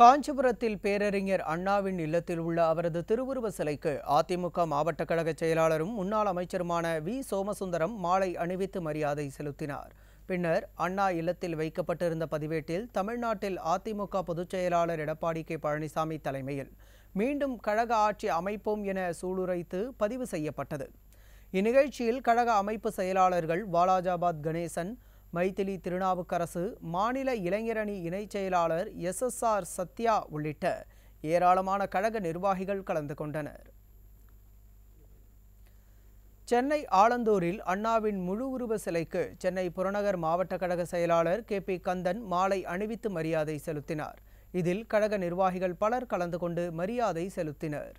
காஞ்சிபுரத்தில் பேரறிஞர் அண்ணாவின் இல்லத்தில் உள்ள அவரது திருவுருவ சிலைக்கு அதிமுக மாவட்ட கழக செயலாளரும் முன்னாள் அமைச்சருமான வி சோமசுந்தரம் மாலை அணிவித்து மரியாதை செலுத்தினார் பின்னர் அண்ணா இல்லத்தில் வைக்கப்பட்டிருந்த பதிவேட்டில் தமிழ்நாட்டில் அதிமுக பொதுச் செயலாளர் எடப்பாடி கே பழனிசாமி தலைமையில் மீண்டும் கழக ஆட்சி அமைப்போம் என சூளுரைத்து பதிவு செய்யப்பட்டது இந்நிகழ்ச்சியில் கழக அமைப்பு செயலாளர்கள் வாலாஜாபாத் கணேசன் மைத்திலி திருநாவுக்கரசு மாநில இளைஞரணி இணைச் செயலாளர் எஸ் எஸ் ஆர் சத்யா உள்ளிட்ட ஏராளமான கழக நிர்வாகிகள் கலந்து கொண்டனர் சென்னை ஆலந்தூரில் அண்ணாவின் முழு உருவ சிலைக்கு சென்னை புறநகர் மாவட்ட கழக செயலாளர் கே பி கந்தன் மாலை அணிவித்து மரியாதை செலுத்தினார் இதில் கழக நிர்வாகிகள் பலர் கலந்து கொண்டு மரியாதை செலுத்தினர்